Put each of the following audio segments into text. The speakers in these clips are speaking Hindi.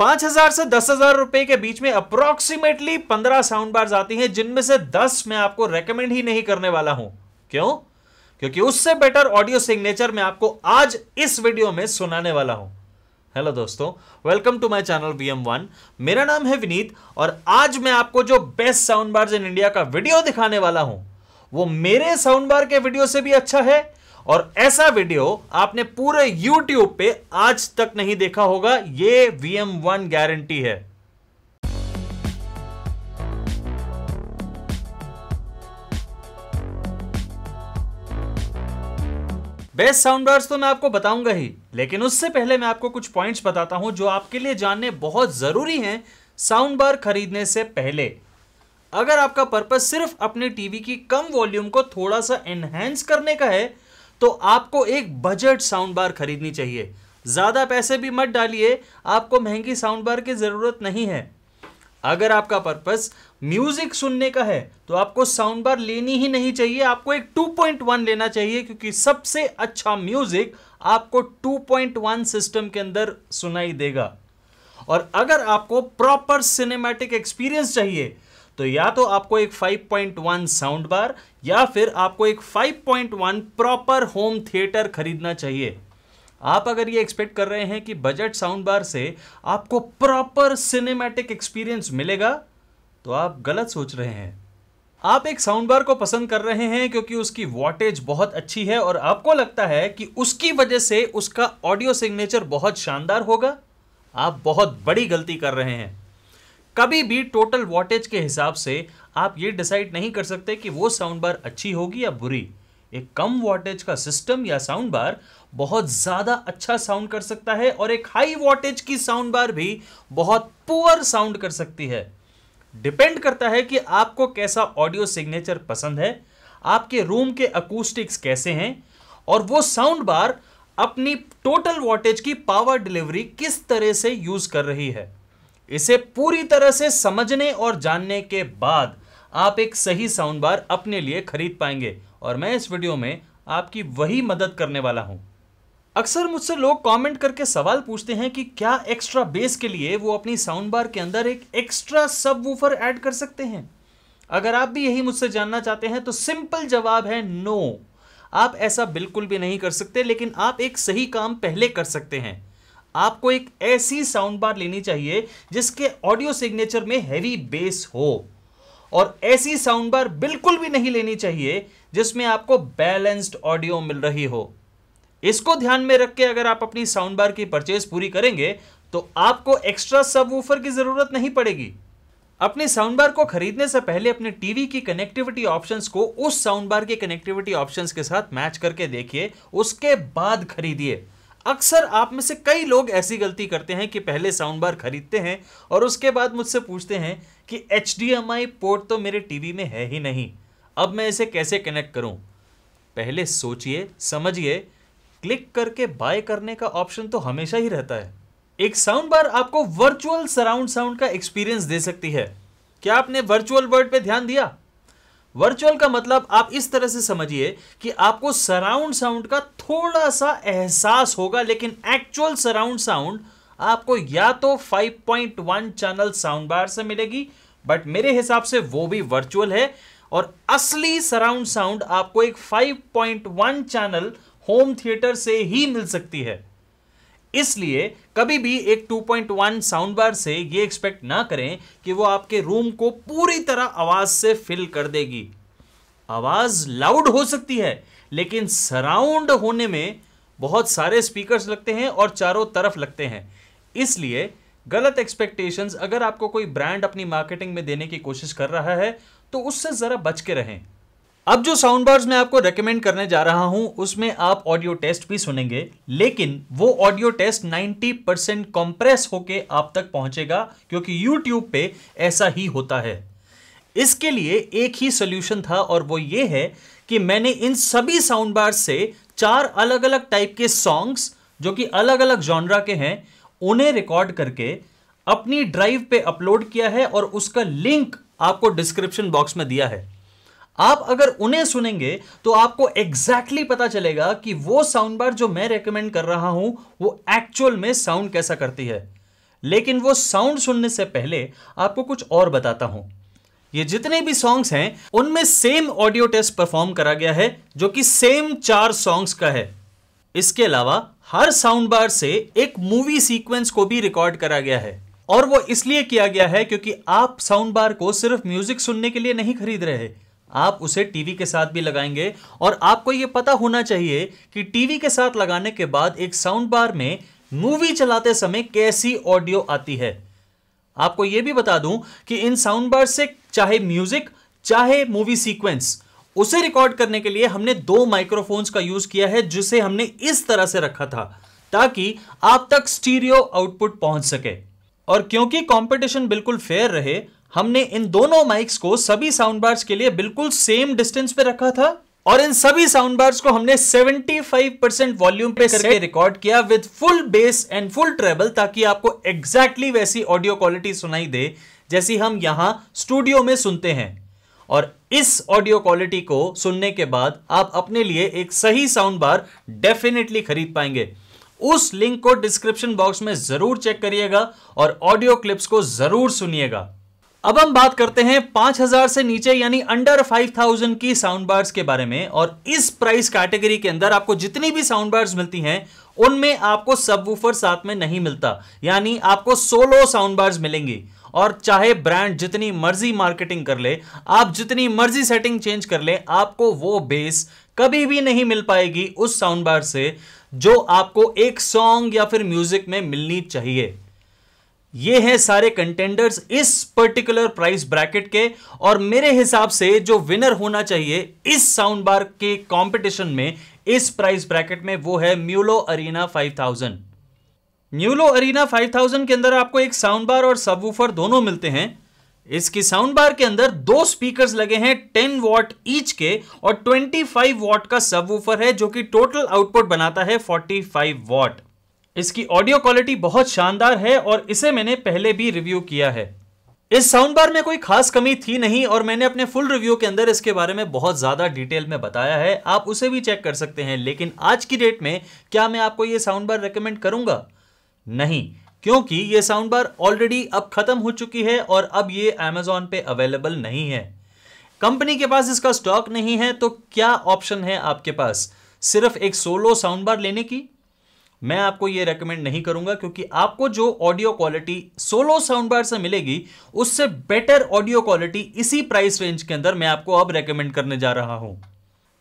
पांच हजार से दस हजार रुपए के बीच में अप्रोक्सीमेटली पंद्रह साउंड बार्स आती हैं जिनमें से दस मैं आपको रेकमेंड ही नहीं करने वाला हूं क्यों क्योंकि उससे बेटर ऑडियो सिग्नेचर में आपको आज इस वीडियो में सुनाने वाला हूं हेलो दोस्तों welcome to my channel VM one मेरा नाम है विनीत और आज मैं आपको जो best sound bars in India का वीडियो दिखाने वाला हूं वो मेरे साउंड बार के वीडियो से भी अच्छा है और ऐसा वीडियो आपने पूरे यूट्यूब पे आज तक नहीं देखा होगा ये VM1 वन गारंटी है बेस्ट साउंड बार्स तो मैं आपको बताऊंगा ही लेकिन उससे पहले मैं आपको कुछ पॉइंट्स बताता हूं जो आपके लिए जानने बहुत ज़रूरी हैं साउंड बार खरीदने से पहले अगर आपका पर्पस सिर्फ अपने टीवी की कम वॉल्यूम को थोड़ा सा एनहेंस करने का है तो आपको एक बजट साउंड बार खरीदनी चाहिए ज़्यादा पैसे भी मत डालिए आपको महंगी साउंड बार की ज़रूरत नहीं है अगर आपका पर्पस म्यूजिक सुनने का है तो आपको साउंड बार लेनी ही नहीं चाहिए आपको एक 2.1 लेना चाहिए क्योंकि सबसे अच्छा म्यूजिक आपको 2.1 सिस्टम के अंदर सुनाई देगा और अगर आपको प्रॉपर सिनेमैटिक एक्सपीरियंस चाहिए तो या तो आपको एक 5.1 साउंड बार या फिर आपको एक 5.1 प्रॉपर होम थिएटर खरीदना चाहिए आप अगर ये एक्सपेक्ट कर रहे हैं कि बजट साउंड बार से आपको प्रॉपर सिनेमैटिक एक्सपीरियंस मिलेगा तो आप गलत सोच रहे हैं आप एक साउंड बार को पसंद कर रहे हैं क्योंकि उसकी वॉटेज बहुत अच्छी है और आपको लगता है कि उसकी वजह से उसका ऑडियो सिग्नेचर बहुत शानदार होगा आप बहुत बड़ी गलती कर रहे हैं कभी भी टोटल वॉटेज के हिसाब से आप ये डिसाइड नहीं कर सकते कि वो साउंड बार अच्छी होगी या बुरी एक कम वॉटेज का सिस्टम या साउंड बार बहुत ज़्यादा अच्छा साउंड कर सकता है और एक हाई वॉटेज की साउंड बार भी बहुत पुअर साउंड कर सकती है डिपेंड करता है कि आपको कैसा ऑडियो सिग्नेचर पसंद है आपके रूम के अकूस्टिक्स कैसे हैं और वो साउंड बार अपनी टोटल वॉटेज की पावर डिलीवरी किस तरह से यूज़ कर रही है इसे पूरी तरह से समझने और जानने के बाद आप एक सही साउंड बार अपने लिए खरीद पाएंगे और मैं इस वीडियो में आपकी वही मदद करने वाला हूं अक्सर मुझसे लोग कमेंट करके सवाल पूछते हैं कि क्या एक्स्ट्रा बेस के लिए वो अपनी साउंड बार के अंदर एक एक्स्ट्रा सब वूफर ऐड कर सकते हैं अगर आप भी यही मुझसे जानना चाहते हैं तो सिंपल जवाब है नो आप ऐसा बिल्कुल भी नहीं कर सकते लेकिन आप एक सही काम पहले कर सकते हैं आपको एक ऐसी साउंड बार लेनी चाहिए जिसके ऑडियो सिग्नेचर में हैवी बेस हो और ऐसी साउंड बार बिल्कुल भी नहीं लेनी चाहिए जिसमें आपको बैलेंस्ड ऑडियो मिल रही हो इसको ध्यान में रख के अगर आप अपनी साउंड बार की परचेज पूरी करेंगे तो आपको एक्स्ट्रा सब वूफर की ज़रूरत नहीं पड़ेगी अपने साउंड बार को खरीदने से पहले अपने टीवी की कनेक्टिविटी ऑप्शंस को उस साउंड बार के कनेक्टिविटी ऑप्शंस के साथ मैच करके देखिए उसके बाद खरीदिए अक्सर आप में से कई लोग ऐसी गलती करते हैं कि पहले साउंड बार खरीदते हैं और उसके बाद मुझसे पूछते हैं कि एच पोर्ट तो मेरे टीवी में है ही नहीं अब मैं इसे कैसे कनेक्ट करूं पहले सोचिए समझिए क्लिक करके बाय करने का ऑप्शन तो हमेशा ही रहता है एक साउंड बार आपको वर्चुअल सराउंड साउंड का एक्सपीरियंस दे सकती है क्या आपने वर्चुअल वर्ड पे ध्यान दिया वर्चुअल का मतलब आप इस तरह से समझिए कि आपको सराउंड साउंड का थोड़ा सा एहसास होगा लेकिन एक्चुअल सराउंड साउंड आपको या तो 5.1 चैनल साउंड बार से मिलेगी बट मेरे हिसाब से वो भी वर्चुअल है और असली सराउंड साउंड आपको एक 5.1 चैनल होम थिएटर से ही मिल सकती है इसलिए कभी भी एक 2.1 साउंड बार से ये एक्सपेक्ट ना करें कि वो आपके रूम को पूरी तरह आवाज से फिल कर देगी आवाज लाउड हो सकती है लेकिन सराउंड होने में बहुत सारे स्पीकर्स लगते हैं और चारों तरफ लगते हैं इसलिए गलत एक्सपेक्टेशंस अगर आपको कोई ब्रांड अपनी मार्केटिंग में देने की कोशिश कर रहा है तो उससे ज़रा बच के रहें अब जो साउंड बार्स मैं आपको रेकमेंड करने जा रहा हूं उसमें आप ऑडियो टेस्ट भी सुनेंगे लेकिन वो ऑडियो टेस्ट 90 परसेंट कॉम्प्रेस होके आप तक पहुंचेगा क्योंकि यूट्यूब पे ऐसा ही होता है इसके लिए एक ही सोल्यूशन था और वो ये है कि मैंने इन सभी साउंड बार्स से चार अलग अलग टाइप के सॉन्ग्स जो कि अलग अलग जॉनरा के हैं उन्हें रिकॉर्ड करके अपनी ड्राइव पे अपलोड किया है और उसका लिंक आपको डिस्क्रिप्शन बॉक्स में दिया है आप अगर उन्हें सुनेंगे तो आपको एग्जैक्टली exactly पता चलेगा कि वो साउंड बार जो मैं रेकमेंड कर रहा हूं वो एक्चुअल में साउंड कैसा करती है लेकिन वो साउंड सुनने से पहले आपको कुछ और बताता हूं ये जितने भी सॉन्ग्स हैं उनमें सेम ऑडियो टेस्ट परफॉर्म करा गया है जो कि सेम चार सॉन्ग्स का है इसके अलावा हर साउंड बार से एक मूवी सीक्वेंस को भी रिकॉर्ड करा गया है और वो इसलिए किया गया है क्योंकि आप साउंड बार को सिर्फ म्यूजिक सुनने के लिए नहीं खरीद रहे आप उसे टीवी के साथ भी लगाएंगे और आपको ये पता होना चाहिए कि टीवी के साथ लगाने के बाद एक साउंड बार में मूवी चलाते समय कैसी ऑडियो आती है आपको यह भी बता दूं कि इन साउंड बार से चाहे म्यूजिक चाहे मूवी सीक्वेंस उसे रिकॉर्ड करने के लिए हमने दो माइक्रोफोन्स का यूज किया है जिसे हमने इस तरह से रखा था ताकि आप तक स्टीरियो आउटपुट पहुंच सके और क्योंकि कंपटीशन बिल्कुल फेयर रहे हमने इन दोनों माइक्स को सभी साउंड बार्स के लिए बिल्कुल सेम डिस्टेंस पे रखा था और इन सभी साउंड बार्स को हमने 75 परसेंट वॉल्यूम पे करके रिकॉर्ड किया with full bass and full treble ताकि आपको एग्जैक्टली exactly वैसी ऑडियो क्वालिटी सुनाई दे जैसी हम यहां स्टूडियो में सुनते हैं और इस ऑडियो क्वालिटी को सुनने के बाद आप अपने लिए एक सही साउंड बार डेफिनेटली खरीद पाएंगे उस लिंक को डिस्क्रिप्शन बॉक्स में जरूर चेक करिएगा और ऑडियो क्लिप्स को जरूर सुनिएगा अब हम बात करते हैं 5000 से नीचे यानी अंडर 5000 की साउंड बार्स के बारे में और इस प्राइस कैटेगरी के अंदर आपको जितनी भी साउंड बार्स मिलती हैं उनमें आपको सबवूफर साथ में नहीं मिलता यानी आपको सोलो साउंड बार्स मिलेंगी और चाहे ब्रांड जितनी मर्जी मार्केटिंग कर ले आप जितनी मर्जी सेटिंग चेंज कर ले आपको वो बेस कभी भी नहीं मिल पाएगी उस साउंड बार से जो आपको एक सॉन्ग या फिर म्यूजिक में मिलनी चाहिए ये हैं सारे कंटेंडर्स इस पर्टिकुलर प्राइस ब्रैकेट के और मेरे हिसाब से जो विनर होना चाहिए इस साउंड बार के कंपटीशन में इस प्राइस ब्रैकेट में वो है म्यूलो अरीना 5000 म्यूलो अरीना 5000 के अंदर आपको एक साउंड बार और सबवूफर दोनों मिलते हैं इसकी साउंड बार के अंदर दो स्पीकर्स लगे हैं टेन वॉट ईच के और फाइव वॉट का सबवूफर है जो कि टोटल आउटपुट बनाता है फाइव वॉट इसकी ऑडियो क्वालिटी बहुत शानदार है और इसे मैंने पहले भी रिव्यू किया है इस साउंड बार में कोई खास कमी थी नहीं और मैंने अपने फुल रिव्यू के अंदर इसके बारे में बहुत ज़्यादा डिटेल में बताया है आप उसे भी चेक कर सकते हैं लेकिन आज की डेट में क्या मैं आपको ये साउंड बार रिकमेंड करूंगा नहीं क्योंकि ये साउंड बार ऑलरेडी अब ख़त्म हो चुकी है और अब ये अमेजोन पे अवेलेबल नहीं है कंपनी के पास इसका स्टॉक नहीं है तो क्या ऑप्शन है आपके पास सिर्फ एक सोलो साउंड बार लेने की मैं आपको ये रेकमेंड नहीं करूंगा क्योंकि आपको जो audio quality solo sound bar से मिलेगी उससे बेटर ऑडियो क्वालिटी इसी प्राइस रेंज के अंदर मैं आपको अब रेकमेंड करने जा रहा हूं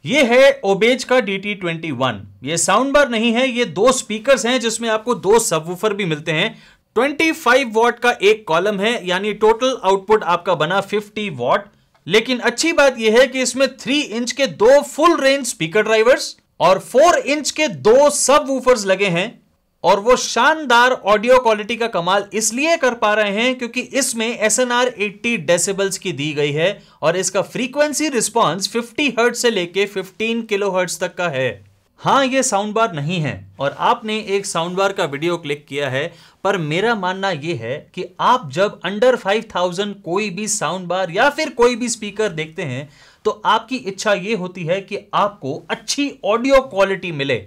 ये है ओबेज का डी टी ट्वेंटी वन ये साउंड बार नहीं है ये दो स्पीकर हैं जिसमें आपको दो सबवूफर भी मिलते हैं 25 वॉट का एक कॉलम है यानी टोटल आउटपुट आपका बना 50 वॉट लेकिन अच्छी बात यह है कि इसमें 3 इंच के दो फुल रेंज स्पीकर ड्राइवर्स और फोर इंच के दो सब वूफर्स लगे हैं और वो शानदार ऑडियो क्वालिटी का कमाल इसलिए कर पा रहे हैं क्योंकि इसमें S N R eighty decibels की दी गई है और इसका फ्रीक्वेंसी रिस्पॉन्स 50 हर्ट से लेके 15 किलो हर्ट्स तक का है हाँ ये साउंड बार नहीं है और आपने एक साउंड बार का वीडियो क्लिक किया है पर मेरा मानना ये है कि आप जब अंडर 5000 कोई भी साउंड बार या फिर कोई भी स्पीकर देखते हैं तो आपकी इच्छा यह होती है कि आपको अच्छी ऑडियो क्वालिटी मिले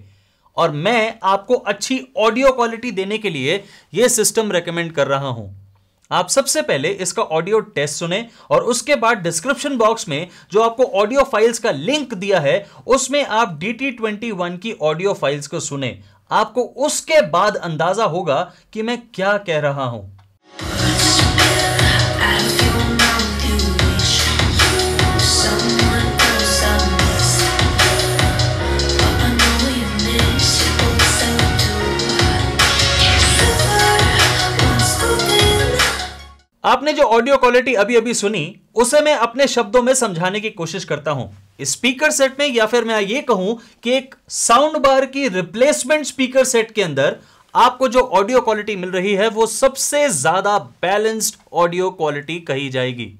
और मैं आपको अच्छी ऑडियो क्वालिटी देने के लिए यह सिस्टम रेकमेंड कर रहा हूं आप सबसे पहले इसका ऑडियो टेस्ट सुने और उसके बाद डिस्क्रिप्शन बॉक्स में जो आपको ऑडियो फाइल्स का लिंक दिया है उसमें आप डी टी ट्वेंटी वन की ऑडियो फाइल्स को सुने आपको उसके बाद अंदाजा होगा कि मैं क्या कह रहा हूं आपने जो ऑडियो क्वालिटी अभी अभी सुनी उसे मैं अपने शब्दों में समझाने की कोशिश करता हूं स्पीकर सेट में या फिर मैं ये कहूं कि एक साउंड बार की रिप्लेसमेंट स्पीकर सेट के अंदर आपको जो ऑडियो क्वालिटी मिल रही है वो सबसे ज्यादा बैलेंस्ड ऑडियो क्वालिटी कही जाएगी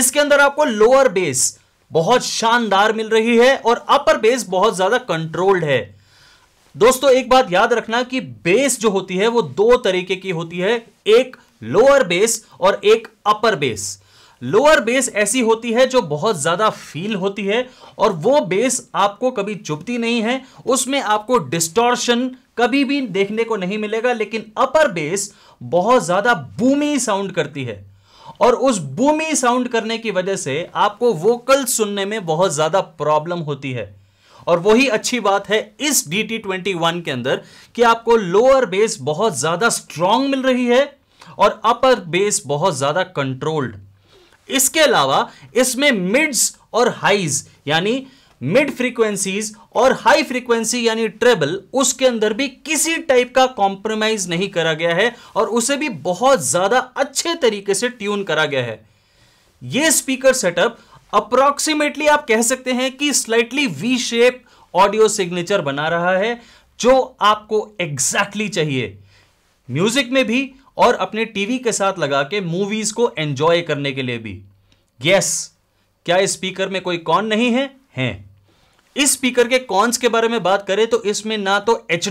इसके अंदर आपको लोअर बेस बहुत शानदार मिल रही है और अपर बेस बहुत ज्यादा कंट्रोल्ड है दोस्तों एक बात याद रखना कि बेस जो होती है वो दो तरीके की होती है एक लोअर बेस और एक अपर बेस लोअर बेस ऐसी होती है जो बहुत ज़्यादा फील होती है और वो बेस आपको कभी चुभती नहीं है उसमें आपको डिस्टॉर्शन कभी भी देखने को नहीं मिलेगा लेकिन अपर बेस बहुत ज़्यादा बूमी साउंड करती है और उस बूमी साउंड करने की वजह से आपको वोकल सुनने में बहुत ज़्यादा प्रॉब्लम होती है और वही अच्छी बात है इस डी टी ट्वेंटी वन के अंदर कि आपको लोअर बेस बहुत ज़्यादा स्ट्रांग मिल रही है और अपर बेस बहुत ज़्यादा कंट्रोल्ड इसके अलावा इसमें मिड्स और हाइज यानी मिड फ्रीक्वेंसीज और हाई फ्रीक्वेंसी यानी ट्रेबल उसके अंदर भी किसी टाइप का कॉम्प्रोमाइज नहीं करा गया है और उसे भी बहुत ज़्यादा अच्छे तरीके से ट्यून करा गया है ये स्पीकर सेटअप अप्रॉक्सीमेटली आप कह सकते हैं कि slightly V shape audio signature बना रहा है जो आपको एग्जैक्टली exactly चाहिए म्यूजिक में भी और अपने टीवी के साथ लगा के मूवीज को एंजॉय करने के लिए भी यस क्या इस स्पीकर में कोई कॉन नहीं है हैं इस स्पीकर के कॉन्स के बारे में बात करें तो इसमें ना तो एच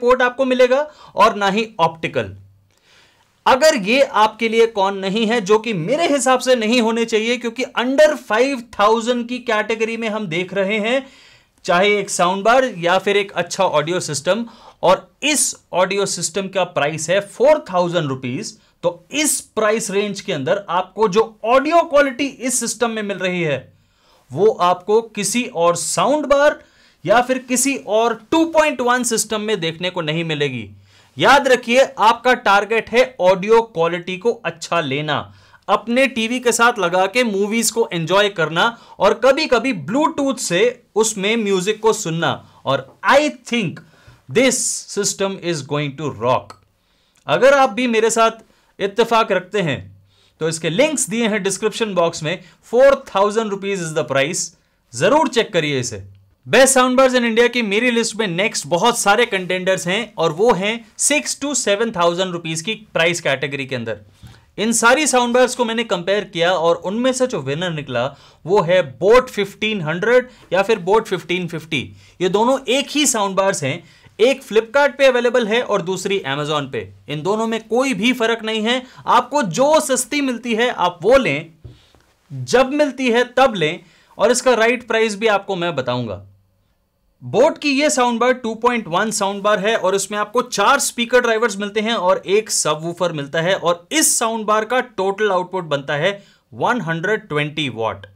पोर्ट आपको मिलेगा और ना ही ऑप्टिकल अगर ये आपके लिए कॉन नहीं है जो कि मेरे हिसाब से नहीं होने चाहिए क्योंकि अंडर 5000 की कैटेगरी में हम देख रहे हैं चाहे एक साउंड बार या फिर एक अच्छा ऑडियो सिस्टम और इस ऑडियो सिस्टम का प्राइस है फोर थाउजेंड रुपीज तो इस प्राइस रेंज के अंदर आपको जो ऑडियो क्वालिटी इस सिस्टम में मिल रही है वो आपको किसी और साउंड बार या फिर किसी और 2.1 सिस्टम में देखने को नहीं मिलेगी याद रखिए आपका टारगेट है ऑडियो क्वालिटी को अच्छा लेना अपने टीवी के साथ लगा के मूवीज को एंजॉय करना और कभी कभी ब्लूटूथ से उसमें म्यूजिक को सुनना और I think this system is going to rock अगर आप भी मेरे साथ इत्तेफाक रखते हैं तो इसके लिंक्स दिए हैं डिस्क्रिप्शन बॉक्स में four thousand rupees is the price जरूर चेक करिए इसे best sound bars in India की मेरी लिस्ट में नेक्स्ट बहुत सारे कंटेंडर्स हैं और वो हैं six to seven thousand rupees की प्राइस कैटेगरी के अंदर इन सारी साउंड बार्स को मैंने कंपेयर किया और उनमें से जो विनर निकला वो है बोट 1500 या फिर बोट 1550 ये दोनों एक ही साउंड बार्स हैं एक फ्लिपकार्ट अवेलेबल है और दूसरी अमेजोन पे इन दोनों में कोई भी फर्क नहीं है आपको जो सस्ती मिलती है आप वो लें जब मिलती है तब लें और इसका राइट प्राइस भी आपको मैं बताऊंगा बोट की ये साउंड बार 2.1 साउंड बार है और इसमें आपको चार स्पीकर ड्राइवर्स मिलते हैं और एक सबवूफर मिलता है और इस साउंड बार का टोटल आउटपुट बनता है 120 वॉट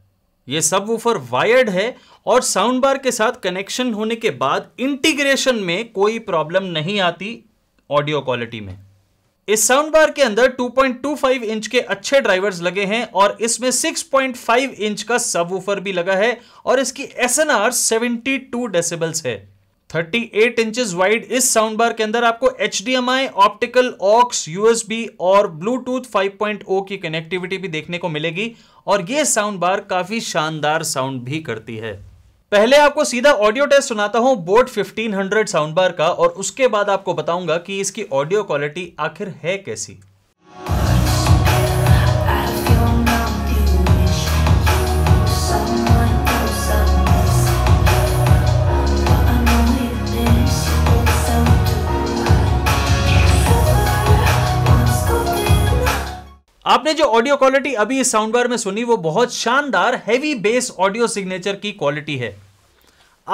ये सबवूफर वायर्ड है और साउंड बार के साथ कनेक्शन होने के बाद इंटीग्रेशन में कोई प्रॉब्लम नहीं आती ऑडियो क्वालिटी में इस साउंड बार के अंदर 2.25 इंच के अच्छे ड्राइवर्स लगे हैं और इसमें 6.5 इंच का सब भी लगा है और इसकी S N R seventy two decibels है 38 इंचेस वाइड इस साउंड बार के अंदर आपको H D M I optical aux USB और ब्लूटूथ 5.0 की कनेक्टिविटी भी देखने को मिलेगी और यह साउंड बार काफी शानदार साउंड भी करती है पहले आपको सीधा ऑडियो टेस्ट सुनाता हूं बोट 1500 साउंड बार का और उसके बाद आपको बताऊंगा कि इसकी ऑडियो क्वालिटी आखिर है कैसी आपने जो ऑडियो क्वालिटी अभी इस साउंड बार में सुनी वो बहुत शानदार हैवी बेस ऑडियो सिग्नेचर की क्वालिटी है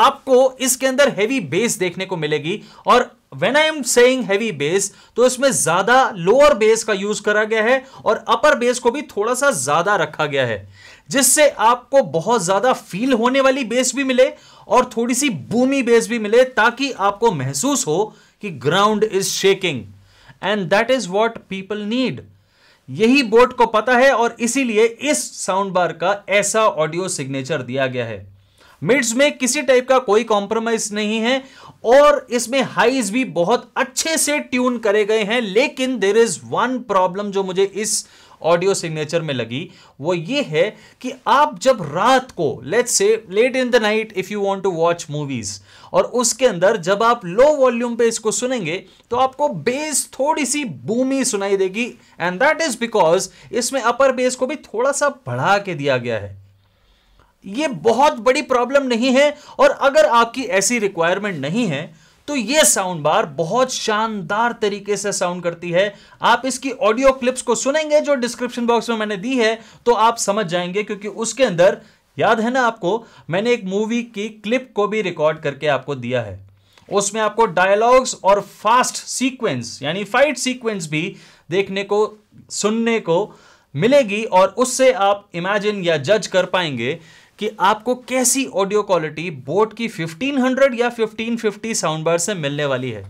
आपको इसके अंदर हैवी बेस देखने को मिलेगी और when I am saying heavy bass तो इसमें ज्यादा लोअर बेस का यूज करा गया है और अपर बेस को भी थोड़ा सा ज्यादा रखा गया है जिससे आपको बहुत ज्यादा फील होने वाली बेस भी मिले और थोड़ी सी बूमी बेस भी मिले ताकि आपको महसूस हो कि ground is shaking and that is what people need यही बोर्ड को पता है और इसीलिए इस साउंड बार का ऐसा ऑडियो सिग्नेचर दिया गया है मिड्स में किसी टाइप का कोई कॉम्प्रोमाइज नहीं है और इसमें हाइज भी बहुत अच्छे से ट्यून करे गए हैं लेकिन देर इज वन प्रॉब्लम जो मुझे इस ऑडियो सिग्नेचर में लगी वो ये है कि आप जब रात को लेट से late in the night if you want to watch movies और उसके अंदर जब आप लो वॉल्यूम पे इसको सुनेंगे तो आपको बेस थोड़ी सी बूमी सुनाई देगी एंड दैट इज बिकॉज इसमें अपर बेस को भी थोड़ा सा बढ़ा के दिया गया है ये बहुत बड़ी प्रॉब्लम नहीं है और अगर आपकी ऐसी रिक्वायरमेंट नहीं है तो ये साउंड बार बहुत शानदार तरीके से साउंड करती है आप इसकी ऑडियो क्लिप्स को सुनेंगे जो डिस्क्रिप्शन बॉक्स में मैंने दी है तो आप समझ जाएंगे क्योंकि उसके अंदर याद है ना आपको मैंने एक मूवी की क्लिप को भी रिकॉर्ड करके आपको दिया है उसमें आपको डायलॉग्स और फास्ट सीक्वेंस यानी फाइट सीक्वेंस भी देखने को सुनने को मिलेगी और उससे आप इमेजिन या जज कर पाएंगे कि आपको कैसी ऑडियो क्वालिटी बोट की 1500 या 1550 साउंड बार से मिलने वाली है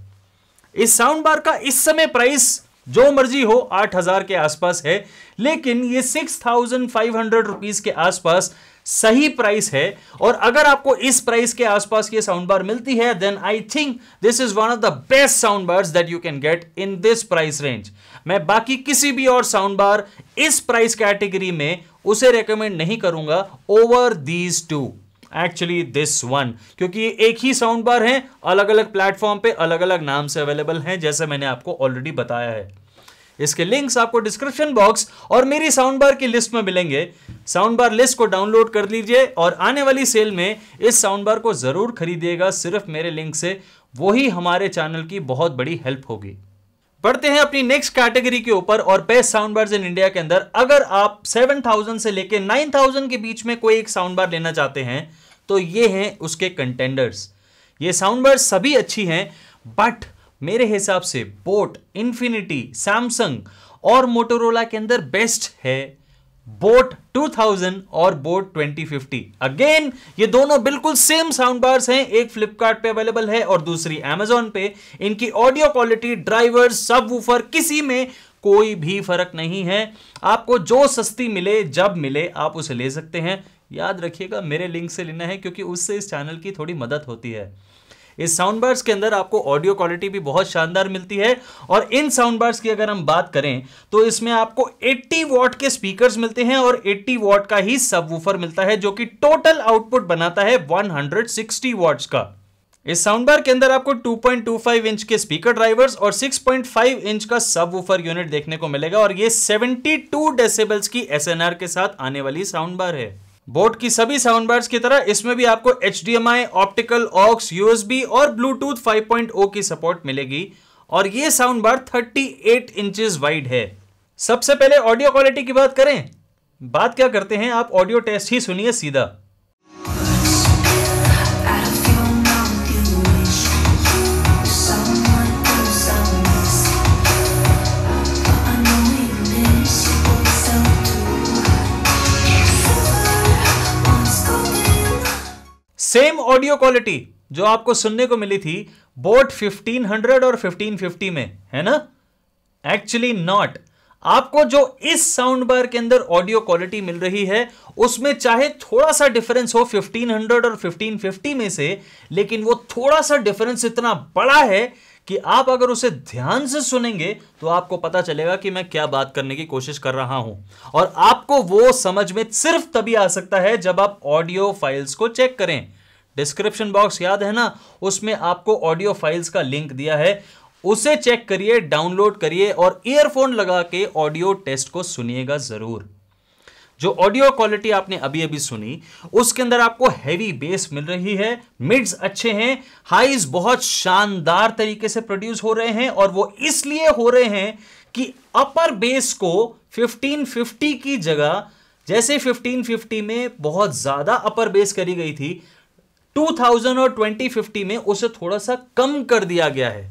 इस साउंड बार का इस समय प्राइस जो मर्जी हो 8000 के आसपास है लेकिन ये 6500 थाउजेंड के आसपास सही प्राइस है और अगर आपको इस प्राइस के आसपास ये साउंड बार मिलती है then I think this is one of the best sound bars that you can get in this price range मैं बाकी किसी भी और साउंड बार इस प्राइस कैटेगरी में उसे रेकमेंड नहीं करूंगा over these two actually this one क्योंकि ये एक ही साउंड बार है अलग अलग प्लेटफॉर्म पे अलग अलग नाम से अवेलेबल हैं जैसे मैंने आपको ऑलरेडी बताया है इसके लिंक्स आपको डिस्क्रिप्शन बॉक्स और मेरी साउंड बार की लिस्ट में मिलेंगे साउंड बार लिस्ट को डाउनलोड कर लीजिए और आने वाली सेल में इस साउंड बार को ज़रूर खरीदिएगा सिर्फ मेरे लिंक से वही हमारे चैनल की बहुत बड़ी हेल्प होगी बढ़ते हैं अपनी नेक्स्ट कैटेगरी के ऊपर और best sound bars in India के अंदर अगर आप 7000 से लेके 9000 के बीच में कोई एक साउंड बार लेना चाहते हैं तो ये हैं उसके कंटेंडर्स ये साउंड बार सभी अच्छी हैं बट मेरे हिसाब से बोट इन्फिनिटी सैमसंग और मोटोरोला के अंदर बेस्ट है बोट 2000 और बोट 2050 अगेन ये दोनों बिल्कुल सेम साउंड बार्स हैं एक फ्लिपकार्ट पे अवेलेबल है और दूसरी एमेजॉन पे इनकी ऑडियो क्वालिटी ड्राइवर सब किसी में कोई भी फर्क नहीं है आपको जो सस्ती मिले जब मिले आप उसे ले सकते हैं याद रखिएगा मेरे लिंक से लेना है क्योंकि उससे इस चैनल की थोड़ी मदद होती है इस साउंड बार्स के अंदर आपको ऑडियो क्वालिटी भी बहुत शानदार मिलती है और इन साउंड बार्स की अगर हम बात करें तो इसमें आपको 80 वॉट के स्पीकर्स मिलते हैं और 80 वॉट का ही सब मिलता है जो कि टोटल आउटपुट बनाता है 160 हंड्रेड का इस साउंड बार के अंदर आपको 2.25 इंच के स्पीकर ड्राइवर्स और 6.5 इंच का सब यूनिट देखने को मिलेगा और ये 72 टू की एसएनआर के साथ आने वाली साउंड बार है बोट की सभी साउंड बार्स की तरह इसमें भी आपको एच ऑप्टिकल ऑक्स यूएसबी और ब्लूटूथ 5.0 की सपोर्ट मिलेगी और ये साउंड बार 38 इंच वाइड है सबसे पहले ऑडियो क्वालिटी की बात करें बात क्या करते हैं आप ऑडियो टेस्ट ही सुनिए सीधा ऑडियो क्वालिटी जो आपको सुनने को मिली थी बोट 1500 और 1550 में है ना एक्चुअली नॉट आपको जो इस साउंड बार के अंदर ऑडियो क्वालिटी मिल रही है उसमें चाहे थोड़ा सा डिफरेंस हो 1500 और 1550 में से लेकिन वो थोड़ा सा डिफरेंस इतना बड़ा है कि आप अगर उसे ध्यान से सुनेंगे तो आपको पता चलेगा कि मैं क्या बात करने की कोशिश कर रहा हूं और आपको वो समझ में सिर्फ तभी आ सकता है जब आप ऑडियो फाइल्स को चेक करें डिस्क्रिप्शन बॉक्स याद है ना उसमें आपको ऑडियो फाइल्स का लिंक दिया है उसे चेक करिए डाउनलोड करिए और ईयरफोन लगा के ऑडियो टेस्ट को सुनिएगा ज़रूर जो ऑडियो क्वालिटी आपने अभी अभी सुनी उसके अंदर आपको हैवी बेस मिल रही है मिड्स अच्छे हैं हाइज बहुत शानदार तरीके से प्रोड्यूस हो रहे हैं और वो इसलिए हो रहे हैं कि अपर बेस को 1550 की जगह जैसे 1550 में बहुत ज़्यादा अपर बेस करी गई थी 2000 और 2050 में उसे थोड़ा सा कम कर दिया गया है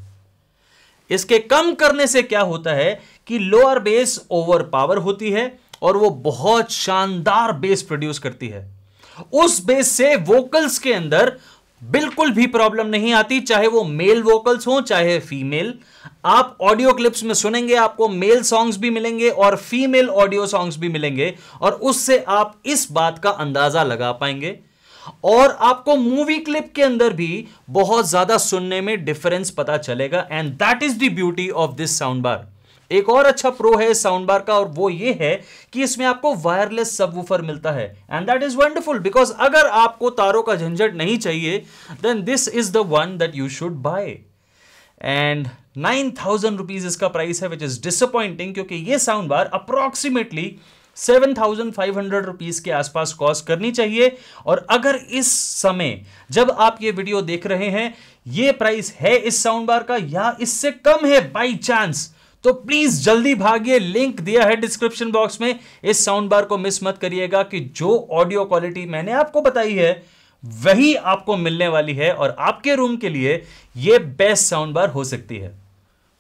इसके कम करने से क्या होता है कि लोअर बेस ओवर पावर होती है और वो बहुत शानदार बेस प्रोड्यूस करती है उस बेस से वोकल्स के अंदर बिल्कुल भी प्रॉब्लम नहीं आती चाहे वो मेल वोकल्स हो चाहे फीमेल आप ऑडियो क्लिप्स में सुनेंगे आपको मेल सॉन्ग्स भी मिलेंगे और फीमेल ऑडियो सॉन्ग्स भी मिलेंगे और उससे आप इस बात का अंदाजा लगा पाएंगे और आपको मूवी क्लिप के अंदर भी बहुत ज्यादा सुनने में डिफरेंस पता चलेगा and that is the beauty of this sound bar एक और अच्छा प्रो है साउंड बार का और वो ये है कि इसमें आपको वायरलेस सबवूफर मिलता है and that is wonderful because अगर आपको तारों का झंझट नहीं चाहिए then this is the one that you should buy and nine thousand rupees इसका प्राइस है विच इज डिसअपॉइंटिंग क्योंकि ये sound bar approximately seven thousand five hundred rupees के आसपास कॉस्ट करनी चाहिए और अगर इस समय जब आप ये वीडियो देख रहे हैं ये प्राइस है इस साउंड बार का या इससे कम है बाई चांस तो प्लीज जल्दी भागिए लिंक दिया है डिस्क्रिप्शन बॉक्स में इस साउंड बार को मिस मत करिएगा कि जो ऑडियो क्वालिटी मैंने आपको बताई है वही आपको मिलने वाली है और आपके रूम के लिए यह बेस्ट साउंड बार हो सकती है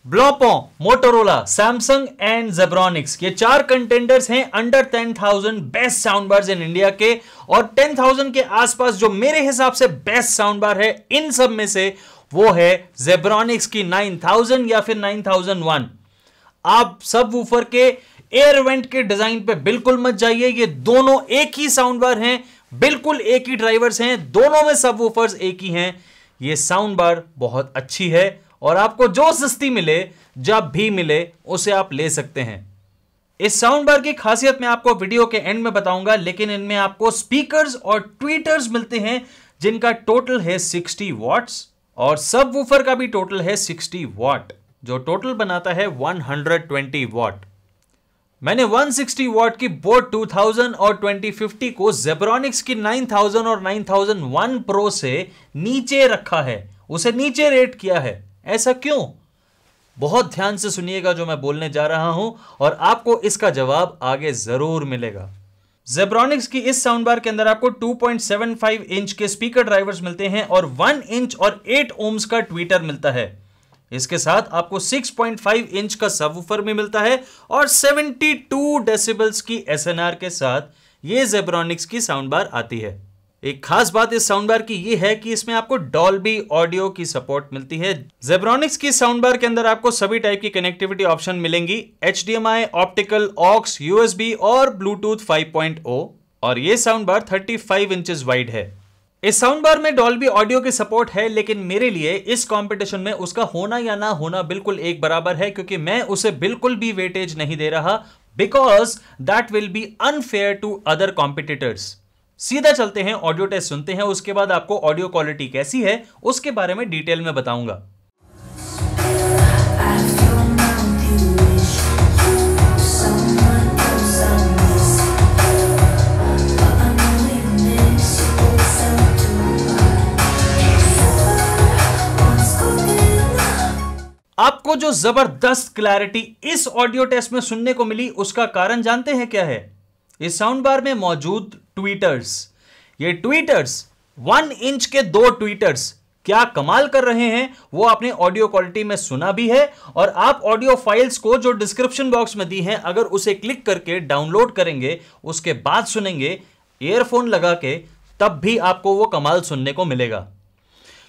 Blaupunkt Motorola Samsung and Zebronics ये चार कंटेंडर्स हैं under ten thousand best sound bars in India के और टेन थाउजेंड के आसपास जो मेरे हिसाब से बेस्ट साउंड बार है इन सब में से वो है जेब्रॉनिक्स की नाइन थाउजेंड या फिर नाइन थाउजेंड वन आप सब वूफर के एयर वेंट के डिजाइन पे बिल्कुल मत जाइए ये दोनों एक ही साउंड बार हैं बिल्कुल एक ही ड्राइवर्स हैं दोनों में सब वूफर्स एक ही हैं ये साउंड बार बहुत अच्छी है और आपको जो सस्ती मिले जब भी मिले उसे आप ले सकते हैं इस साउंड बार की खासियत मैं आपको वीडियो के एंड में बताऊंगा लेकिन इनमें आपको स्पीकर्स और ट्वीटर्स मिलते हैं जिनका टोटल है सिक्सटी वॉट्स और सब वूफर का भी टोटल है सिक्सटी वॉट जो टोटल बनाता है वन हंड्रेड ट्वेंटी वॉट मैंने 160 वॉट की बोट 2000 और 2050 को जेब्रॉनिक्स की 9000 और 9001 प्रो से नीचे रखा है उसे नीचे रेट किया है ऐसा क्यों बहुत ध्यान से सुनिएगा जो मैं बोलने जा रहा हूं और आपको इसका जवाब आगे जरूर मिलेगा जेब्रॉनिक्स की इस साउंड बार के अंदर आपको 2.75 इंच के स्पीकर ड्राइवर्स मिलते हैं और 1 इंच और 8 ओम्स का ट्विटर मिलता है इसके साथ आपको 6.5 इंच का सबवूफर भी मिलता है और 72 डेसिबल्स की एसएनआर के साथ ये जेब्रॉनिक्स की साउंड बार आती है एक खास बात इस साउंड बार की ये है कि इसमें आपको डॉल्बी ऑडियो की सपोर्ट मिलती है जेब्रॉनिक्स की साउंड बार के अंदर आपको सभी टाइप की कनेक्टिविटी ऑप्शन मिलेंगी एच ऑप्टिकल ऑक्स यूएसबी और ब्लूटूथ 5.0 और ये साउंड बार 35 इंचेस वाइड है इस साउंड बार में डॉल्बी ऑडियो की सपोर्ट है लेकिन मेरे लिए इस कंपटीशन में उसका होना या ना होना बिल्कुल एक बराबर है क्योंकि मैं उसे बिल्कुल भी वेटेज नहीं दे रहा because that will be unfair to other competitors सीधा चलते हैं ऑडियो टेस्ट सुनते हैं उसके बाद आपको ऑडियो क्वालिटी कैसी है उसके बारे में डिटेल में बताऊंगा आपको जो जबरदस्त क्लैरिटी इस ऑडियो टेस्ट में सुनने को मिली उसका कारण जानते हैं क्या है इस साउंड बार में मौजूद ट्वीटर्स ये ट्वीटर्स वन इंच के दो ट्वीटर्स क्या कमाल कर रहे हैं वो आपने ऑडियो क्वालिटी में सुना भी है और आप ऑडियो फाइल्स को जो डिस्क्रिप्शन बॉक्स में दी हैं अगर उसे क्लिक करके डाउनलोड करेंगे उसके बाद सुनेंगे एयरफोन लगा के तब भी आपको वो कमाल सुनने को मिलेगा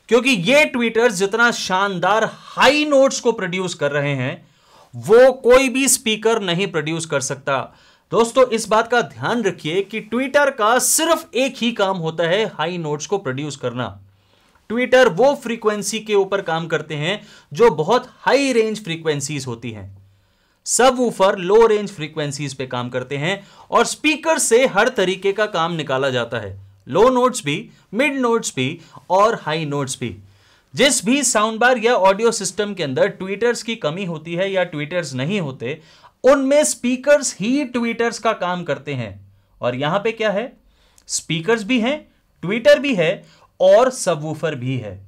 क्योंकि ये ट्वीटर्स जितना शानदार हाई नोट्स को प्रोड्यूस कर रहे हैं वो कोई भी स्पीकर नहीं प्रोड्यूस कर सकता दोस्तों इस बात का ध्यान रखिए कि ट्विटर का सिर्फ एक ही काम होता है हाई नोट्स को प्रोड्यूस करना ट्विटर वो फ्रीक्वेंसी के ऊपर काम करते हैं जो बहुत हाई रेंज फ्रीक्वेंसीज होती हैं सब ऊपर लो रेंज फ्रीक्वेंसीज पे काम करते हैं और स्पीकर से हर तरीके का काम निकाला जाता है लो नोट्स भी मिड नोट्स भी और हाई नोट्स भी जिस भी साउंड बार या ऑडियो सिस्टम के अंदर ट्विटर्स की कमी होती है या ट्विटर्स नहीं होते उनमें स्पीकर्स ही ट्वीटर्स का काम करते हैं और यहां पे क्या है स्पीकर्स भी हैं ट्विटर भी है और सबवूफर भी है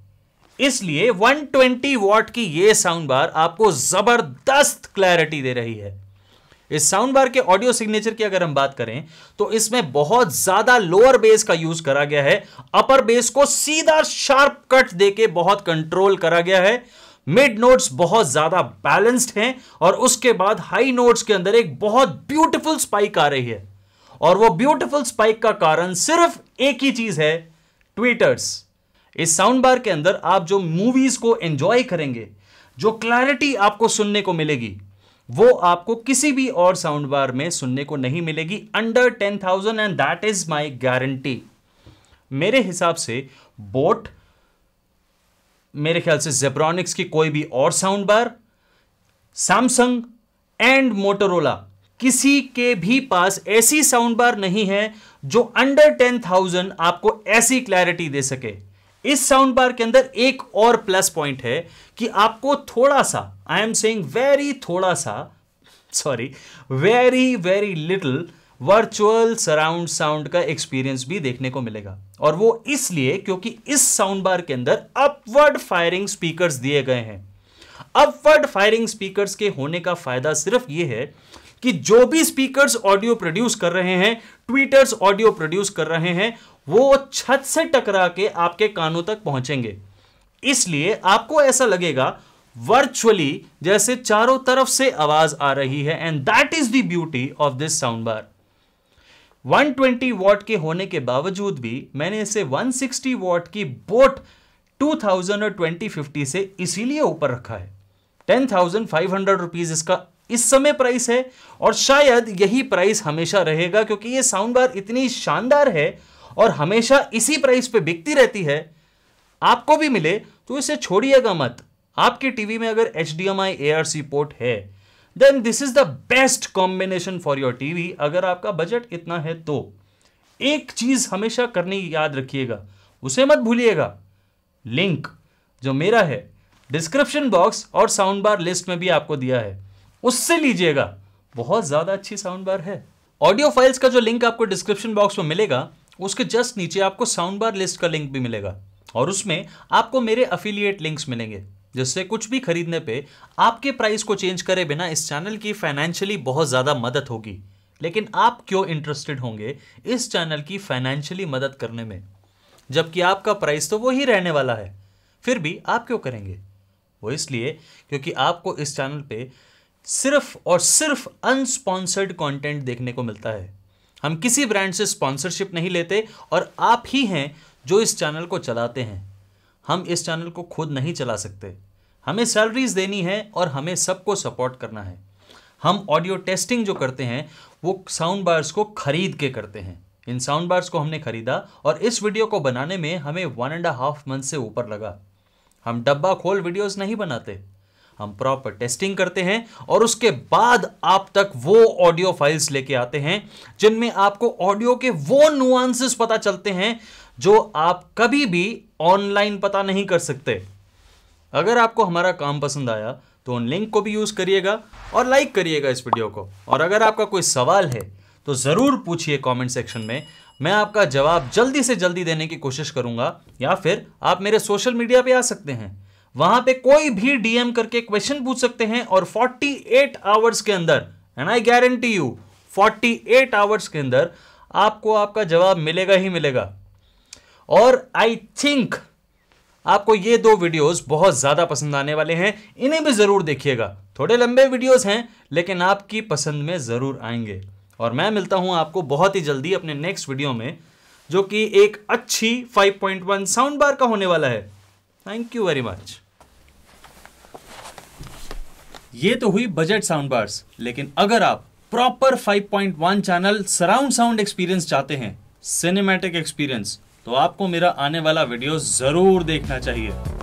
इसलिए 120 वॉट की यह साउंड बार आपको जबरदस्त क्लैरिटी दे रही है इस साउंड बार के ऑडियो सिग्नेचर की अगर हम बात करें तो इसमें बहुत ज्यादा लोअर बेस का यूज करा गया है अपर बेस को सीधा शार्प कट देके बहुत कंट्रोल करा गया है मिड नोट्स बहुत ज्यादा बैलेंस्ड हैं और उसके बाद हाई नोट्स के अंदर एक बहुत ब्यूटीफुल स्पाइक आ रही है और वो ब्यूटीफुल स्पाइक का कारण सिर्फ एक ही चीज है ट्विटर्स इस साउंड बार के अंदर आप जो मूवीज को एंजॉय करेंगे जो क्लैरिटी आपको सुनने को मिलेगी वो आपको किसी भी और साउंड बार में सुनने को नहीं मिलेगी under ten thousand and that is my guarantee मेरे हिसाब से बोट मेरे ख्याल से जेब्रॉनिक्स की कोई भी और sound bar Samsung and Motorola किसी के भी पास ऐसी साउंड बार नहीं है जो अंडर टेन थाउजेंड आपको ऐसी क्लैरिटी दे सके इस साउंड बार के अंदर एक और प्लस पॉइंट है कि आपको थोड़ा सा आई एम सेइंग वेरी थोड़ा सा sorry very very little virtual surround sound का एक्सपीरियंस भी देखने को मिलेगा और वो इसलिए क्योंकि इस साउंड बार के अंदर अपवर्ड फायरिंग स्पीकर्स दिए गए हैं अपवर्ड फायरिंग स्पीकर्स के होने का फायदा सिर्फ ये है कि जो भी स्पीकर्स ऑडियो प्रोड्यूस कर रहे हैं ट्वीटर्स ऑडियो प्रोड्यूस कर रहे हैं वो छत से टकरा के आपके कानों तक पहुंचेंगे इसलिए आपको ऐसा लगेगा वर्चुअली जैसे चारों तरफ से आवाज आ रही है and that is the beauty of this sound bar 120 watt के होने के बावजूद भी मैंने इसे 160 वॉट की बोट 2000 और 2050 से इसीलिए ऊपर रखा है 10,500 रुपीस इसका इस समय प्राइस है और शायद यही प्राइस हमेशा रहेगा क्योंकि ये साउंड बार इतनी शानदार है और हमेशा इसी प्राइस पे बिकती रहती है आपको भी मिले तो इसे छोड़िएगा मत आपके टीवी में अगर H D M I A R C port है then this is the best combination for your TV अगर आपका बजट इतना है तो एक चीज हमेशा करनी याद रखिएगा उसे मत भूलिएगा लिंक जो मेरा है डिस्क्रिप्शन बॉक्स और साउंड बार लिस्ट में भी आपको दिया है उससे लीजिएगा बहुत ज़्यादा अच्छी साउंड बार है ऑडियो फाइल्स का जो लिंक आपको डिस्क्रिप्शन बॉक्स में मिलेगा उसके जस्ट नीचे आपको साउंड बार लिस्ट का लिंक भी मिलेगा और उसमें आपको मेरे अफिलिएट लिंक्स मिलेंगे जिससे कुछ भी खरीदने पे आपके प्राइस को चेंज करे बिना इस चैनल की फाइनेंशियली बहुत ज़्यादा मदद होगी लेकिन आप क्यों इंटरेस्टेड होंगे इस चैनल की फाइनेंशियली मदद करने में जबकि आपका प्राइस तो वही रहने वाला है फिर भी आप क्यों करेंगे वो इसलिए क्योंकि आपको इस चैनल पे सिर्फ और सिर्फ अनस्पॉन्सर्ड कंटेंट देखने को मिलता है हम किसी ब्रांड से स्पॉन्सरशिप नहीं लेते और आप ही हैं जो इस चैनल को चलाते हैं हम इस चैनल को खुद नहीं चला सकते हमें सैलरीज देनी है और हमें सबको सपोर्ट करना है हम ऑडियो टेस्टिंग जो करते हैं वो साउंड बार्स को खरीद के करते हैं इन साउंड बार्स को हमने खरीदा और इस वीडियो को बनाने में हमें वन एंड हाफ मंथ से ऊपर लगा हम डब्बा खोल वीडियोस नहीं बनाते हम प्रॉपर टेस्टिंग करते हैं और उसके बाद आप तक वो ऑडियो फाइल्स लेके आते हैं जिनमें आपको ऑडियो के वो नुआंसेस पता चलते हैं जो आप कभी भी ऑनलाइन पता नहीं कर सकते अगर आपको हमारा काम पसंद आया तो उन लिंक को भी यूज़ करिएगा और लाइक करिएगा इस वीडियो को और अगर आपका कोई सवाल है तो ज़रूर पूछिए कमेंट सेक्शन में मैं आपका जवाब जल्दी से जल्दी देने की कोशिश करूंगा या फिर आप मेरे सोशल मीडिया पे आ सकते हैं वहां पे कोई भी डीएम करके क्वेश्चन पूछ सकते हैं और 48 आवर्स के अंदर and I guarantee you 48 hours के अंदर आपको आपका जवाब मिलेगा ही मिलेगा और आई थिंक आपको ये दो वीडियोस बहुत ज़्यादा पसंद आने वाले हैं इन्हें भी ज़रूर देखिएगा थोड़े लंबे वीडियोस हैं लेकिन आपकी पसंद में ज़रूर आएंगे और मैं मिलता हूं आपको बहुत ही जल्दी अपने नेक्स्ट वीडियो में जो कि एक अच्छी 5.1 साउंड बार का होने वाला है थैंक यू वेरी मच ये तो हुई बजट साउंड बार्स लेकिन अगर आप proper 5.1 channel surround sound experience चाहते हैं सिनेमैटिक एक्सपीरियंस तो आपको मेरा आने वाला वीडियो ज़रूर देखना चाहिए